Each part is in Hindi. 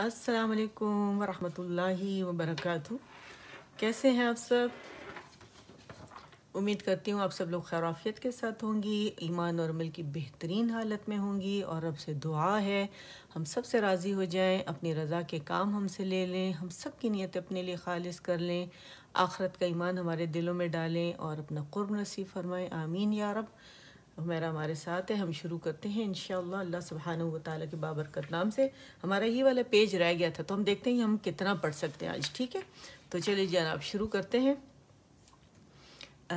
असलकम वरहमतुल्लाहि वबरकatuh कैसे हैं आप सब उम्मीद करती हूँ आप सब लोग खैराफियत के साथ होंगी ईमान और अमल की बेहतरीन हालत में होंगी और अब से दुआ है हम सब से राज़ी हो जाएं अपनी रज़ा के काम हमसे ले लें हम सब की नीयत अपने लिए खालिज कर लें आखरत का ईमान हमारे दिलों में डालें और अपना कुर्ब नसीब फरमाएं आमीन या रब हमारा हमारे साथ है हम शुरू करते हैं इन अल्लाह सुबहान वाली के बाबरकत नाम से हमारा ये वाला पेज रह गया था तो हम देखते हैं हम कितना पढ़ सकते हैं आज ठीक है तो चलिए जनाब शुरू करते हैं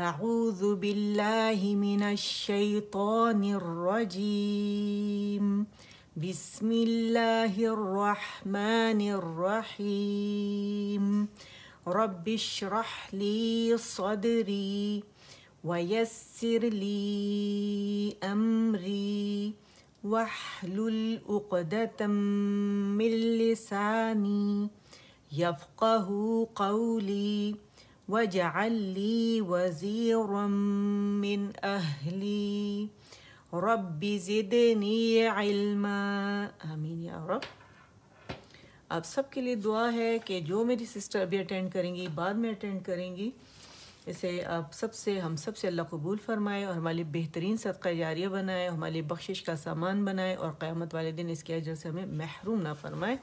أعوذ بالله من الشيطان الرجيم بسم الله الرحمن الرحيم رب اشرح ويسر لي أمري واحلل عقدة من لساني يفقه قولي واجعل لي وزيرا من أهلي رب زدني علما آمين يا رب لئے دعا ہے کہ جو میری سسٹر मेरी اٹینڈ کریں گی بعد میں اٹینڈ کریں گی इसे आप सबसे हम सबसे अल्लाह कबूल फ़रमाए और हमारे बेहतरीन सदका जारिया बनाए हमारी बख्शिश का सामान बनाए और क़्यामत वाले दिन इसके अजर से हमें महरूम ना फरमाए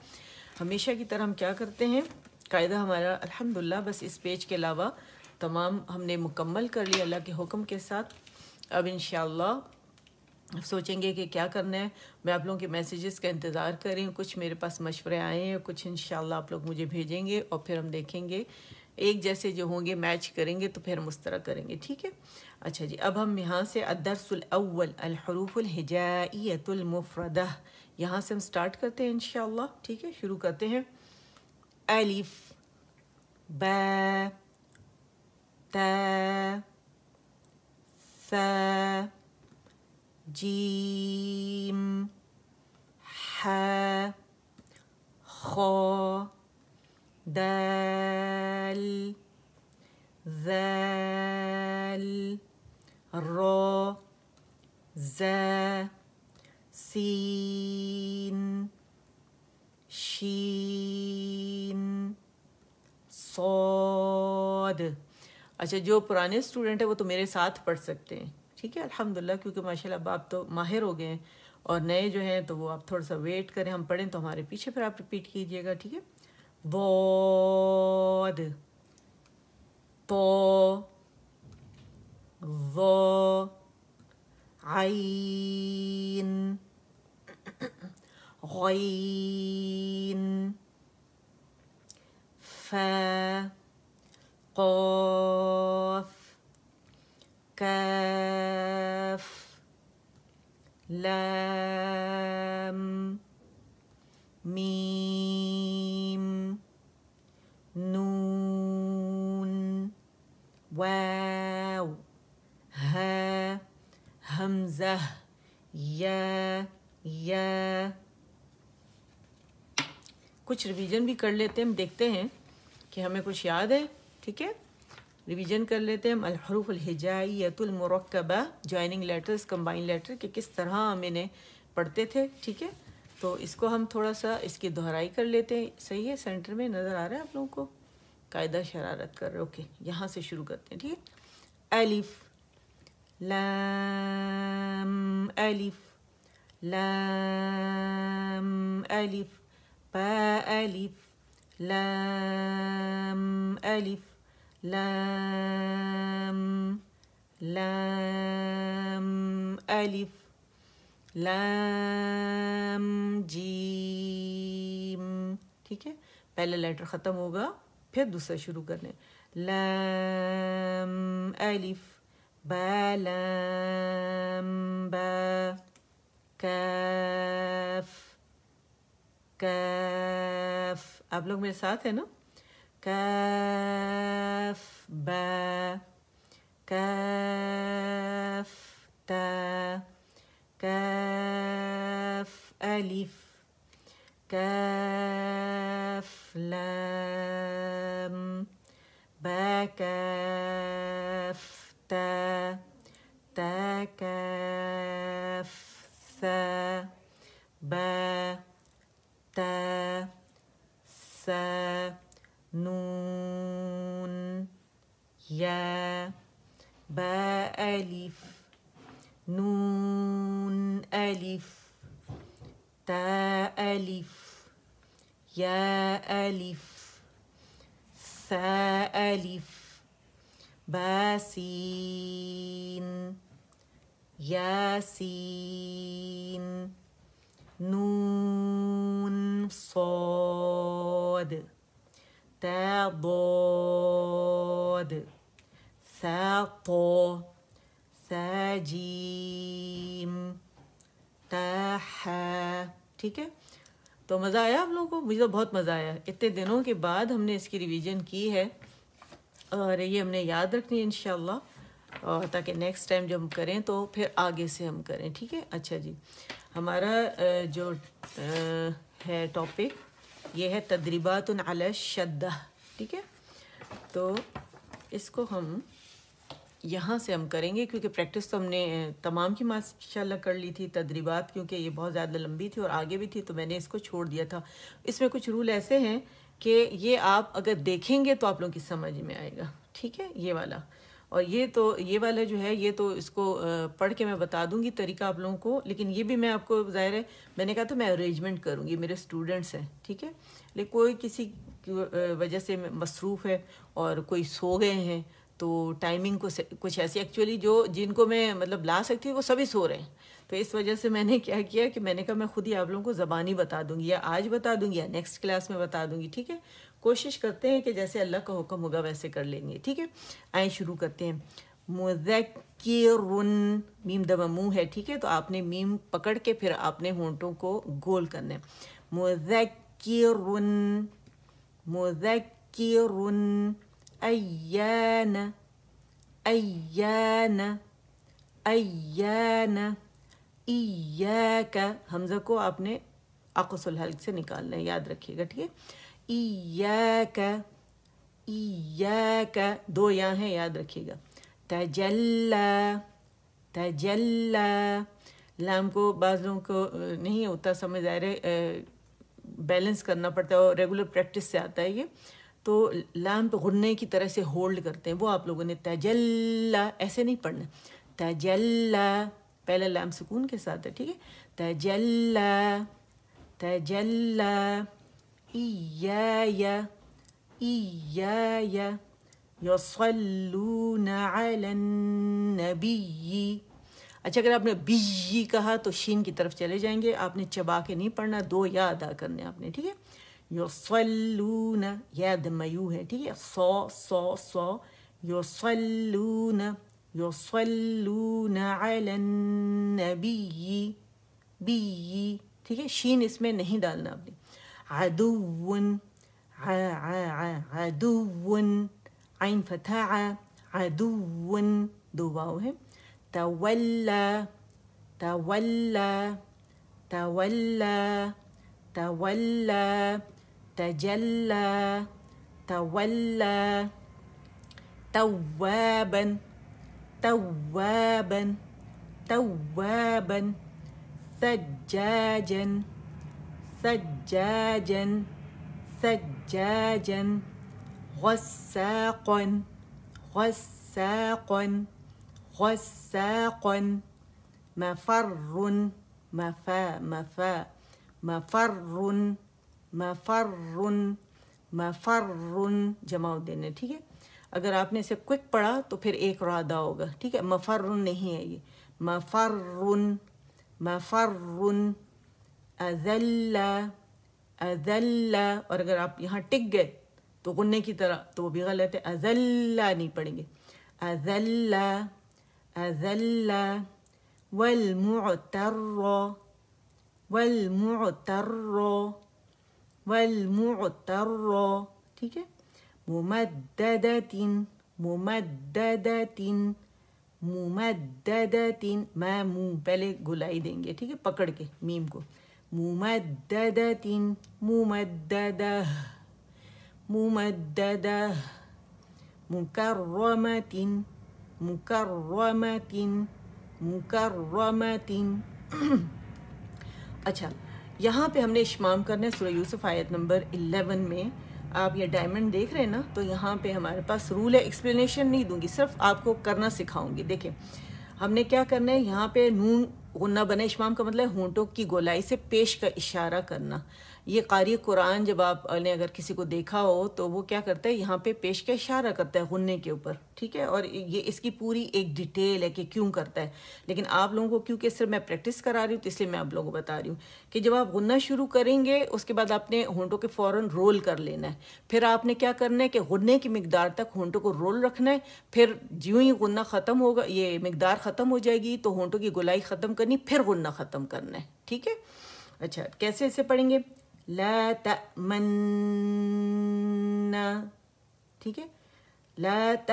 हमेशा की तरह हम क्या करते हैं कायदा हमारा अल्हम्दुलिल्लाह बस इस पेज के अलावा तमाम हमने मुकम्मल कर लिया अल्लाह के हुक्म के साथ अब इन सोचेंगे कि क्या करना है मैं आप लोगों के मैसेजेस का इंतज़ार कर रही हूँ कुछ मेरे पास मशवरे आए हैं कुछ इन आप लोग मुझे भेजेंगे और फिर हम देखेंगे एक जैसे जो होंगे मैच करेंगे तो फिर मुस्तरा करेंगे ठीक है अच्छा जी अब हम यहाँ से अदरसलवल अलहरूफ़ुलहिजातुलमफ़रदा यहाँ से हम स्टार्ट करते हैं इन ठीक है शुरू करते हैं अलिफ ब जीम ह खो دال ذال رو زا سين शीन सौद अच्छा जो पुराने स्टूडेंट हैं वो तो मेरे साथ पढ़ सकते हैं ठीक है अल्हम्दुलिल्लाह क्योंकि माशाल्लाह अब आप तो माहिर हो गए हैं और नए जो हैं तो वो आप थोड़ा सा वेट करें हम पढ़ें तो हमारे पीछे फिर आप रिपीट कीजिएगा ठीक है ضاد طا ظا عين غين فا قاف كاف لام mim, noon, waw, ha, hamza, ya, Ya. कुछ रिवीजन भी कर लेते हैं हम देखते हैं कि हमें कुछ याद है ठीक है रिवीजन कर लेते हैं हम अलहरूफ़लहिजाईतुलमरकबा जॉइनिंग लेटर्स कंबाइन लेटर के किस तरह हम इन्हें पढ़ते थे ठीक है तो इसको हम थोड़ा सा इसकी दोहराई कर लेते हैं सही है सेंटर में नज़र आ रहा है आप लोगों को कायदा शरारत कर रहे ओके यहाँ से शुरू करते हैं ठीक है एलिफ लैम एलिफ लैम एलिफ बा एलिफ लैम एलिफ लैम लैम एलिफ लम जीम ठीक है पहला लेटर ख़त्म होगा फिर दूसरा शुरू करने लम अलिफ बलम ब कफ कफ आप लोग मेरे साथ हैं ना कफ ब कफ ता كاف ألف كاف لام صاد تا ضاد ثاء ط ثاء جيم تا ح ठीक है तो मज़ा आया आप लोगों को मुझे तो बहुत मज़ा आया इतने दिनों के बाद हमने इसकी रिवीजन की है और ये हमने याद रखनी है इन और ताकि नेक्स्ट टाइम जब हम करें तो फिर आगे से हम करें ठीक है अच्छा जी हमारा जो है टॉपिक ये है तदरीबात अल शद ठीक है तो इसको हम यहाँ से हम करेंगे क्योंकि प्रैक्टिस तो हमने तमाम की माशाल्लाह कर ली थी तदरीबात क्योंकि ये बहुत ज़्यादा लंबी थी और आगे भी थी तो मैंने इसको छोड़ दिया था इसमें कुछ रूल ऐसे हैं कि ये आप अगर देखेंगे तो आप लोगों की समझ में आएगा ठीक है ये वाला और ये तो ये वाला जो है ये तो इसको पढ़ के मैं बता दूंगी तरीका आप लोगों को लेकिन ये भी मैं आपको ज़ाहिर है मैंने कहा था मैं अरेंजमेंट करूँगी मेरे स्टूडेंट्स हैं ठीक है लेकिन कोई किसी की वजह से मसरूफ़ है और कोई सो गए हैं तो टाइमिंग को कुछ ऐसी एक्चुअली जो जिनको मैं मतलब ला सकती हूँ वो सभी सो रहे हैं तो इस वजह से मैंने क्या किया कि मैंने कहा मैं खुद ही आप लोगों को ज़बानी बता दूंगी या आज बता दूंगी या नेक्स्ट क्लास में बता दूंगी ठीक है कोशिश करते हैं कि जैसे अल्लाह का हुक्म होगा वैसे कर लेंगे ठीक है आए शुरू करते हैं मुजक्रुन मीम दबा मुंह है ठीक है तो आपने मीम पकड़ के फिर आपने होंठों को गोल करना है मुजक्रुन मुजक्रुन अय्यान अय्यान अय्यान हमजा को आपने आकुसुल हल्क से निकालना है याद रखिएगा ठीक है इयाक इयाक दो यहाँ हैं याद रखिएगा तजल्ला तजल्ला लाम को बाजों को नहीं होता समझ आ रहे बैलेंस करना पड़ता है और रेगुलर प्रैक्टिस से आता है ये तो लाम पे तो घुड़ने की तरह से होल्ड करते हैं वो आप लोगों ने तजल्ला ऐसे नहीं पढ़ना तजल्ला पहले लाम सुकून के साथ है ठीक है तजल्ला तजल्ला إياي إياي यौसलून नबी अच्छा अगर आपने बिजी कहा तो शीन की तरफ चले जाएंगे आपने चबा के नहीं पढ़ना दो या अदा करने आपने ठीक है यौसलून या दमयू है ठीक है सौ सौ सौ यौसलून यौसलून नबी बी ठीक है शीन इसमें नहीं डालना आपने عدو ع ع عدو عين فتاعة عدو دو تولى تولى تولى تولى تجلى تولى توابا توابا توابا ثجاجا سجاجا سجاجا غساقا غساقا غساقا مفر مفا مفا مفر مفر मफर्रुन जमा उद्दीन है ठीक है अगर आपने इसे क्विक पढ़ा तो फिर एक रादा होगा ठीक है मफर्रुन नहीं है ये मफर्रुन मफर्रुन अजल्ला अजल्ला और अगर आप यहाँ टिक गए तो गुन्ने की तरह तो वो भी गलत है अजल्ला नहीं पढ़ेंगे अजल्ला अजल्ला वल मुतर्रो वल मुतर्रो वल मुतर्रो ठीक है मुमद्ददतिन मुमद्ददतिन मुमद्ददतिन मैं मुँह पहले गुलाई देंगे ठीक है पकड़ के मीम को ممددة ممددة ممددة مكرمة مكرمة مكرمة अच्छा यहाँ पे हमने इश्माम करना है सूर्य यूसुफ आयत नंबर 11 में आप ये डायमंड देख रहे हैं ना तो यहाँ पे हमारे पास रूल है एक्सप्लेनेशन नहीं दूंगी सिर्फ आपको करना सिखाऊंगी देखें हमने क्या करना है यहाँ पे नून गुन्ना बने इशमाम का मतलब होंठों की गोलाई से पेश का इशारा करना ये कारी कुरान जब आप ने अगर किसी को देखा हो तो वो क्या करता है यहाँ पे पेश का इशारा करता है गुन्ने के ऊपर ठीक है और ये इसकी पूरी एक डिटेल है कि क्यों करता है लेकिन आप लोगों को क्योंकि सिर्फ मैं प्रैक्टिस करा रही हूँ तो इसलिए मैं आप लोगों को बता रही हूँ कि जब आप गुन्ना शुरू करेंगे उसके बाद आपने होंटों के फ़ौर रोल कर लेना है फिर आपने क्या करना है कि गुन्ने की मकदार तक होंटों को रोल रखना है फिर ज्यों ही गुन्ना ख़त्म होगा ये मकदार ख़त्म हो जाएगी तो होंटों की गुलाई ख़त्म करनी फिर गुन्ना ख़त्म करना है ठीक है अच्छा कैसे इसे पढ़ेंगे لا تأمن ठीक है ला तमन्ना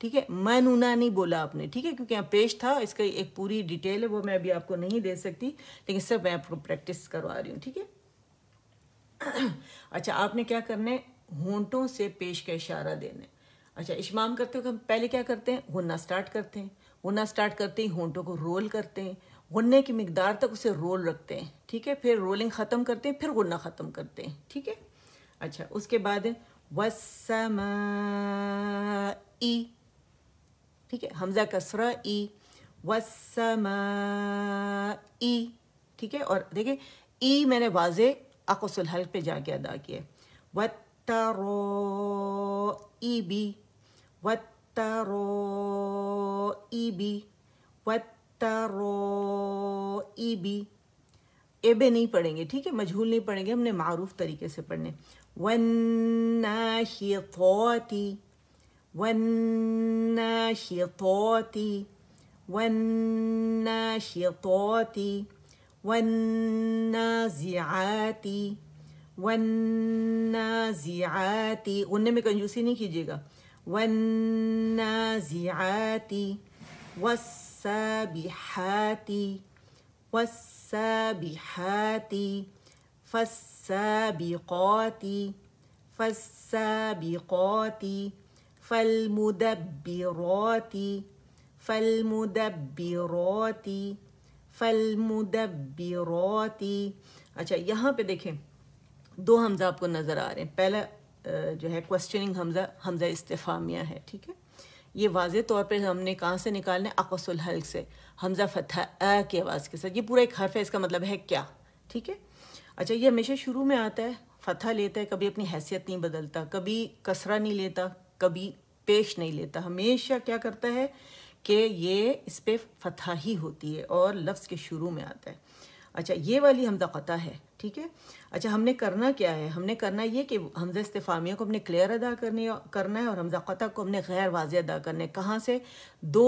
ठीक है मन उना नहीं बोला आपने ठीक है क्योंकि यहाँ पेश था इसका एक पूरी डिटेल है वो मैं अभी आपको नहीं दे सकती लेकिन सब मैं आपको प्रैक्टिस करवा रही हूँ ठीक है अच्छा आपने क्या करना है होंठों से पेश का इशारा देना है अच्छा इशमाम करते हुए हम पहले क्या करते हैं होना स्टार्ट करते हैं होना स्टार्ट करते ही होंठों को रोल करते हैं गुन्ने की मकदार तक उसे रोल रखते हैं ठीक है फिर रोलिंग ख़त्म करते हैं फिर गुन्ना ख़त्म करते हैं ठीक है अच्छा उसके बाद वसमा ई ठीक है हमजा कसरा ई वसमा ई ठीक है और देखिए ई मैंने वाजे अकोसुलहल पे जाके अदा किया तरो ई बी तरो ई बी व तरो ईबी एबे नहीं पढ़ेंगे ठीक है मजहूल नहीं पढ़ेंगे हमने मारूफ तरीके से पढ़ने वन्नाशियती वन्नाशियती वन्नाशियती वन्नाजियाती वन्नाजियाती उनने में कंजूसी नहीं कीजिएगा ज़ियाती वस والسابحات والسابحات فالسابقات فالسابقات فالمدبرات فالمدبرات فالمدبرات अच्छा यहाँ पे देखें दो हमज़ा आपको नज़र आ रहे हैं पहला जो है क्वेश्चनिंग हमज़ा हमज़ा इस्तफामिया है ठीक है ये वाज तौर पर हमने कहाँ से निकालने अकसुल अकसल हल्क से हमजा फतह अ की आवाज़ के साथ ये पूरा एक हर्फ है इसका मतलब है क्या ठीक है अच्छा ये हमेशा शुरू में आता है फतह लेता है कभी अपनी हैसियत नहीं बदलता कभी कसरा नहीं लेता कभी पेश नहीं लेता हमेशा क्या करता है कि ये इस पर फतह ही होती है और लफ्ज़ के शुरू में आता है अच्छा ये वाली हमदा ख़ता है ठीक है अच्छा हमने करना क्या है हमने करना ये कि हमजा इस्तेफामिया को हमने क्लियर अदा करने करना है और हमजा ख़ता को हमने गैर वाज अदा करना है कहाँ से दो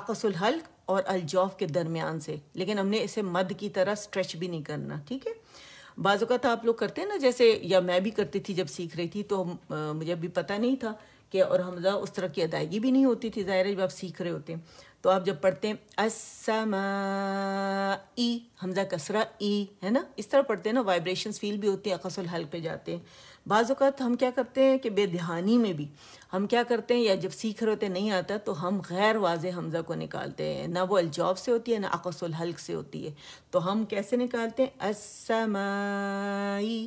अकसुल हल्क और अलजौफ के दरमियान से लेकिन हमने इसे मद की तरह स्ट्रेच भी नहीं करना ठीक है बाज़ात आप लोग करते हैं ना जैसे या मैं भी करती थी जब सीख रही थी तो मुझे अभी पता नहीं था कि और हमजा उस तरह की अदायगी भी नहीं होती थी ज़ाहिर है जब आप सीख रहे होते हैं तो आप जब पढ़ते हैं असमा ई हमजा कसरा ई है ना इस तरह पढ़ते हैं ना वाइब्रेशंस फील भी होती हैं अकसल हल पे जाते हैं बाज़ात हम क्या करते हैं कि बेदहानी में भी हम क्या करते हैं या जब सीख रहे होते नहीं आता तो हम गैर वाज हमज़ा को निकालते हैं ना वो अलजॉब से होती है ना अकसल हल्क से होती है तो हम कैसे निकालते हैं असमाई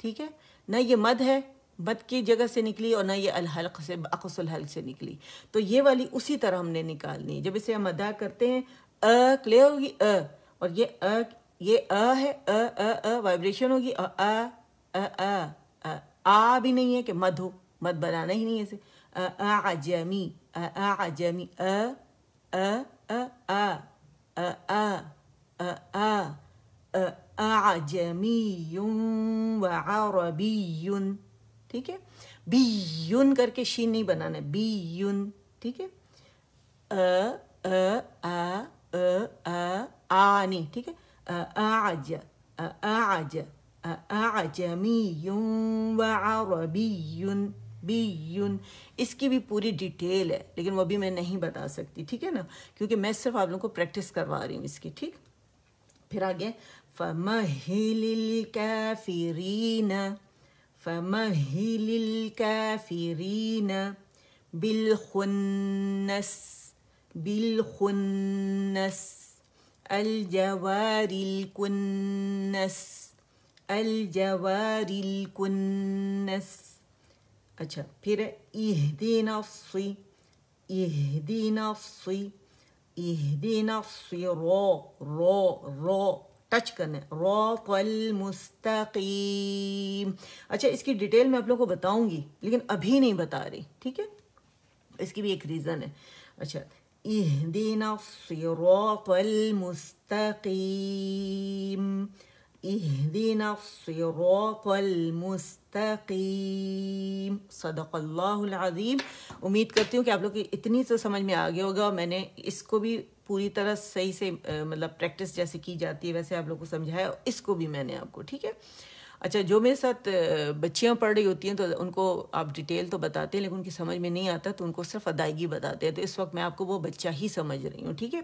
ठीक है ना ये मद है बद की जगह से निकली और ना ये अलहलक से अकसलहलक से निकली तो ये वाली उसी तरह हमने निकालनी है जब इसे हम अदा करते हैं अ क्लियर होगी अ और ये अ ये अ है अ अ अ वाइब्रेशन होगी और अ अ अ आ भी नहीं है कि मध हो मध बनाना ही नहीं है इसे अ जमी अ जमी अ अ अ अ अ अ अ आजमी व अरबी ठीक है बी यून करके शीन नहीं बनाना है बी यून ठीक है अ अ आ अ अ आ नहीं ठीक है أعج أعج أعجمي इसकी भी पूरी डिटेल है लेकिन वो भी मैं नहीं बता सकती ठीक है ना क्योंकि मैं सिर्फ आप लोगों को प्रैक्टिस करवा रही हूँ इसकी ठीक फिर आगे फमहिल काफिरीना فمهل الكافرين بالخنس بالخنس الجوار الكنس الجوار الكنس अच्छा پھر اهدنا الصي اهدنا الصي اهدنا अस्सी रो रो रो टच करना है मुस्तकीम अच्छा इसकी डिटेल मैं आप लोगों को बताऊंगी लेकिन अभी नहीं बता रही ठीक है इसकी भी एक रीज़न है अच्छा इहदीना सिरौकल मुस्तकीम इहदीना मुस्तकीम उम्मीद करती हूँ कि आप लोग की इतनी से तो समझ में आ गया होगा मैंने इसको भी पूरी तरह सही से मतलब प्रैक्टिस जैसे की जाती है वैसे आप लोग को समझाया इसको भी मैंने आपको ठीक है अच्छा जो मेरे साथ बच्चियाँ पढ़ रही होती हैं तो उनको आप डिटेल तो बताते हैं लेकिन उनकी समझ में नहीं आता तो उनको सिर्फ अदायगी बताते हैं तो इस वक्त मैं आपको वो बच्चा ही समझ रही हूँ ठीक है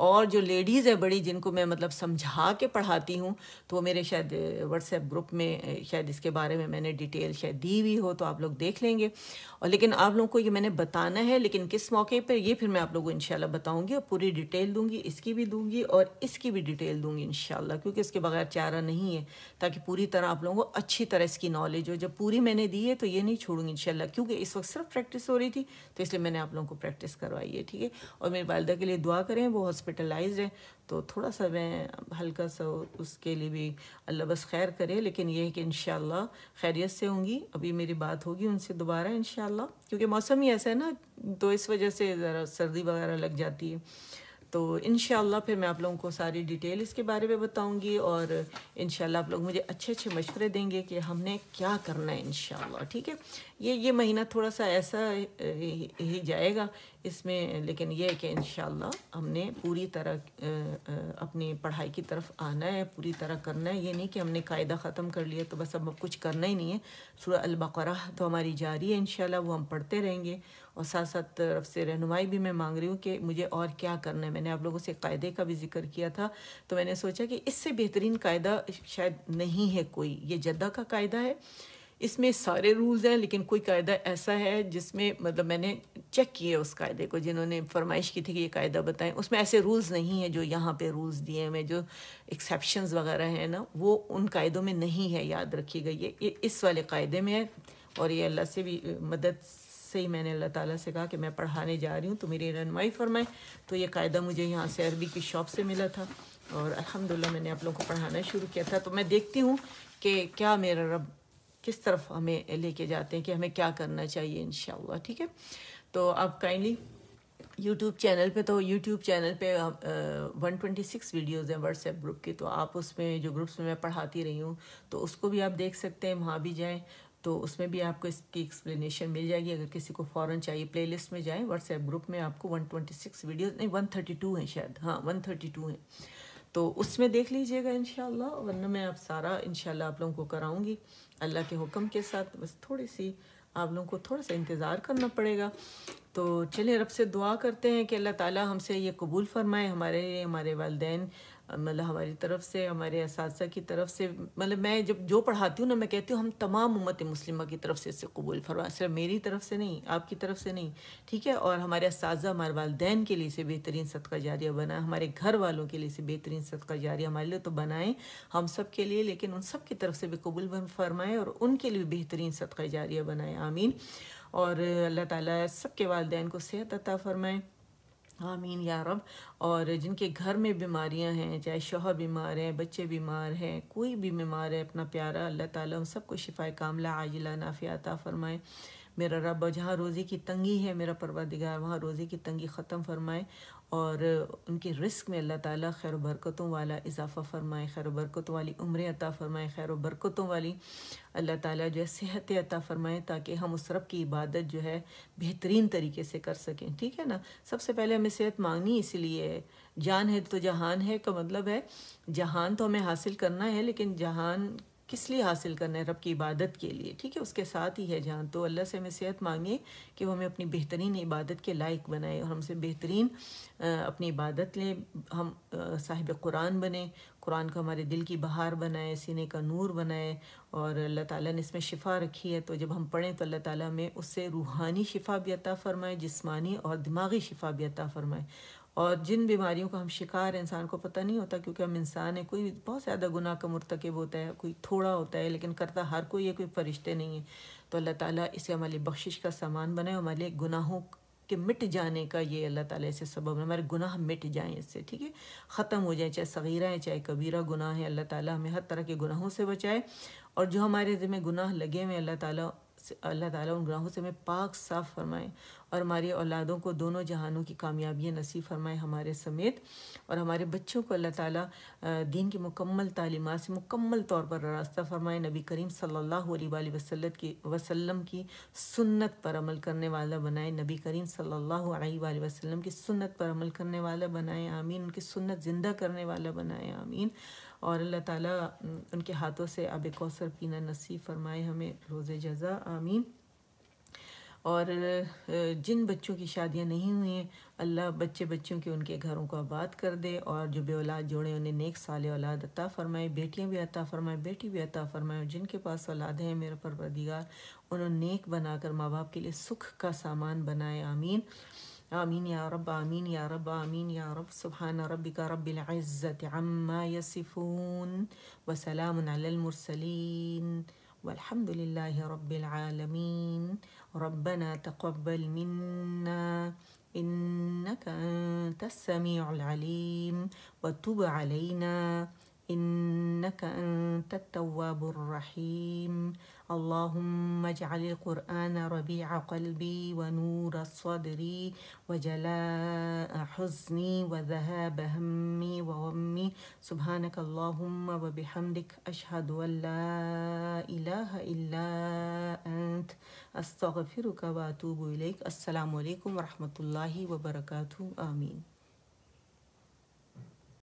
और जो लेडीज़ है बड़ी जिनको मैं मतलब समझा के पढ़ाती हूँ तो मेरे शायद व्हाट्सएप ग्रुप में शायद इसके बारे में मैंने डिटेल शायद दी हुई हो तो आप लोग देख लेंगे और लेकिन आप लोगों को ये मैंने बताना है लेकिन किस मौके पर ये फिर मैं आप लोगों को इनशाला बताऊँगी और पूरी डिटेल दूंगी इसकी भी दूँगी और इसकी भी डिटेल दूंगी इनशाला क्योंकि इसके बगैर चारा नहीं है ताकि पूरी तरह आप लोगों को अच्छी तरह इसकी नॉलेज हो जब पूरी मैंने दी है तो ये नहीं छोड़ूंगी इंशाल्लाह क्योंकि इस वक्त सिर्फ प्रैक्टिस हो रही थी तो इसलिए मैंने आप लोगों को प्रैक्टिस करवाई है ठीक है और मेरी वालदा के लिए दुआ करें वो हॉस्पिटलाइज है तो थोड़ा सा मैं हल्का सा उसके लिए भी अल्लाह बस खैर करे लेकिन ये है कि इन खैरियत से होंगी अभी मेरी बात होगी उनसे दोबारा इन क्योंकि मौसम ही ऐसा है ना तो इस वजह से ज़रा सर्दी वगैरह लग जाती है तो इन फिर मैं आप लोगों को सारी डिटेल इसके बारे में बताऊंगी और इन आप लोग मुझे अच्छे अच्छे मशवरे देंगे कि हमने क्या करना है इन ठीक है ये ये महीना थोड़ा सा ऐसा ही जाएगा इसमें लेकिन ये है कि इन हमने पूरी तरह अपनी पढ़ाई की तरफ आना है पूरी तरह करना है ये नहीं कि हमने कायदा ख़त्म कर लिया तो बस अब कुछ करना ही नहीं है सूर्य अलबकर तो हमारी जारी है इन वो हम पढ़ते रहेंगे और साथ साथ तरफ से रहनुमाई भी मैं मांग रही हूँ कि मुझे और क्या करना है मैंने आप लोगों से कायदे का भी जिक्र किया था तो मैंने सोचा कि इससे बेहतरीन कायदा शायद नहीं है कोई ये जद्दा का कायदा है इसमें सारे रूल्स हैं लेकिन कोई कायदा ऐसा है जिसमें मतलब मैंने चेक किए उस कायदे को जिन्होंने फरमाइश की थी कि ये कायदा बताएं उसमें ऐसे रूल्स नहीं हैं जो यहाँ पे रूल्स दिए हैं जो एक्सेप्शन वगैरह हैं ना वो उन कायदों में नहीं है याद रखी गई है ये इस वाले कायदे में है और ये अल्लाह से भी मदद से ही मैंने अल्लाह ताला से कहा कि मैं पढ़ाने जा रही हूँ तो मेरी रनमाई फरमाए तो ये कायदा मुझे यहाँ से अरबी की शॉप से मिला था और अल्हम्दुलिल्लाह मैंने आप लोगों को पढ़ाना शुरू किया था तो मैं देखती हूँ कि क्या मेरा रब किस तरफ हमें लेके जाते हैं कि हमें क्या करना चाहिए इन ठीक है तो आप काइंडली यूट्यूब चैनल पे तो यूट्यूब चैनल पे वन ट्वेंटी सिक्स वीडियोज़ हैं व्हाट्सएप ग्रुप की तो आप उसमें जो ग्रुप्स में मैं पढ़ाती रही हूँ तो उसको भी आप देख सकते हैं वहाँ भी जाएँ तो उसमें भी आपको इसकी एक्सप्लेनेशन मिल जाएगी अगर किसी को फॉरन चाहिए प्लेलिस्ट में जाएँ व्हाट्सएप ग्रुप में आपको 126 वीडियो नहीं 132 हैं शायद हाँ 132 हैं तो उसमें देख लीजिएगा इन वरना मैं आप सारा इन आप लोगों को कराऊँगी अल्लाह के हुक्म के साथ बस थोड़ी सी आप लोगों को थोड़ा सा इंतज़ार करना पड़ेगा तो चलिए रब से दुआ करते हैं कि अल्लाह ताला हमसे ये कबूल फरमाए हमारे हमारे वालदेन मतलब हमारी तरफ से हमारे इस की तरफ से मतलब मैं जब जो पढ़ाती हूँ ना मैं कहती हूँ हम तमाम उम्मत मुस्लिमा की तरफ से इसे कबूल फरमाए सिर्फ मेरी तरफ से नहीं आपकी तरफ से नहीं ठीक है और हमारे इस हमारे वालदेन के लिए इसे बेहतरीन सदका जारिया बनाए हमारे घर वालों के लिए इसे बेहतरीन सदका जारिया हमारे लिए तो बनाएं हम सब के लिए लेकिन उन सब की तरफ से भी कबूल फरमाएँ और उनके लिए बेहतरीन सदका जारिया बनाएँ आमीन और अल्लाह ताली सब के वालदेन को सेहत अता फरमाएँ आमीन या रब और जिनके घर में बीमारियां हैं चाहे शोहर बीमार हैं बच्चे बीमार हैं कोई भी बीमार है अपना प्यारा अल्लाह ताला उन सबको शिफाए कामला आजिला नाफियाता फरमाए मेरा रब जहाँ रोज़ी की तंगी है मेरा परवरदिगार वहाँ रोज़ी की तंगी ख़त्म फरमाए और उनके रिस्क में अल्लाह ताला खैर बरकतों वाला इजाफ़ा फरमाए खैर बरकतों वाली उम्र अता फ़रमाए खैर बरकतों वाली अल्लाह ताला जो है सेहत अता फ़रमाए ताकि हम उस रब की इबादत जो है बेहतरीन तरीके से कर सकें ठीक है ना सबसे पहले हमें सेहत मांगनी इसलिए है जान है तो जहान है का मतलब है जहान तो हमें हासिल करना है लेकिन जहान किस लिए हासिल करना है रब की इबादत के लिए ठीक है उसके साथ ही है जान तो अल्लाह से हमें सेहत मांगे कि वो हमें अपनी बेहतरीन इबादत के लायक बनाए और हमसे बेहतरीन अपनी इबादत लें हम साहिब कुरान बने कुरान को हमारे दिल की बहार बनाए सीने का नूर बनाए और अल्लाह ताला ने इसमें शिफ़ा रखी है तो जब हम पढ़ें तो अल्लाह ताला हमें उससे रूहानी शिफ़ा भी अता फ़रमाए जिस्मानी और दिमागी शिफ़ा भी अता फ़रमाए और जिन बीमारियों का हम शिकार हैं इंसान को पता नहीं होता क्योंकि हम इंसान हैं कोई बहुत ज़्यादा गुनाह का मरतकब होता है कोई थोड़ा होता है लेकिन करता हर कोई ये कोई फरिश्ते नहीं है तो अल्लाह ताला इसे हमारे बख्शिश का सामान बनाए हमारे लिए गुनाहों के मिट जाने का ये अल्लाह ताला इसे सबब है हमारे गुनाह मिट जाएँ इससे ठीक है ख़त्म हो जाए चाहे सगीरा है चाहे कबीरा गुनाह है अल्लाह ताला हमें हर तरह के गुनाहों से बचाए और जो हमारे ज़िम्मे गुनाह लगे हुए अल्लाह ताला से अल्लाह ताला उन गुनाहों से हमें पाक साफ फरमाए और हमारी औलादों को दोनों जहानों की कामयाबियाँ नसीब फरमाए हमारे समेत और हमारे बच्चों को अल्लाह ताला दीन की मुकम्मल तालीमात से मुकम्मल तौर पर रास्ता फरमाए नबी करीम सल्लल्लाहु अलैहि वसल्लम की वसल्लम की सुन्नत पर अमल करने वाला बनाए नबी करीम सल्लल्लाहु अलैहि वसल्लम की सुन्नत पर अमल करने वाला बनाए आमीन उनकी सुन्नत ज़िंदा करने वाला बनाए आमीन और अल्लाह ताला उनके हाथों से अब कौसर पीना नसीब फरमाए हमें रोज़ जज़ा आमीन और जिन बच्चों की शादियां नहीं हुई हैं अल्लाह बच्चे बच्चों के उनके घरों को आबाद कर दे और जो बे औलाद जोड़े उन्हें नेक साल औलाद अता फ़रमाए बेटियां भी अता फ़रमाए बेटी भी अता फ़रमाए जिनके पास औलाद हैं मेरा परवरदिगार उन्हें नेक बनाकर माँ बाप के लिए सुख का सामान बनाए आमीन آمين يا رب آمين يا رب آمين يا رب سبحان ربك رب العزة عما يصفون وسلام على المرسلين والحمد لله رب العالمين ربنا تقبل منا إنك أنت السميع العليم وتب علينا إنك أنت التواب الرحيم اللهم اجعل القرآن ربيع قلبي ونور صدري وجلاء حزني وذهاب همي وغمي سبحانك اللهم وبحمدك أشهد أن لا إله إلا أنت أستغفرك وأتوب إليك السلام عليكم ورحمة الله وبركاته آمين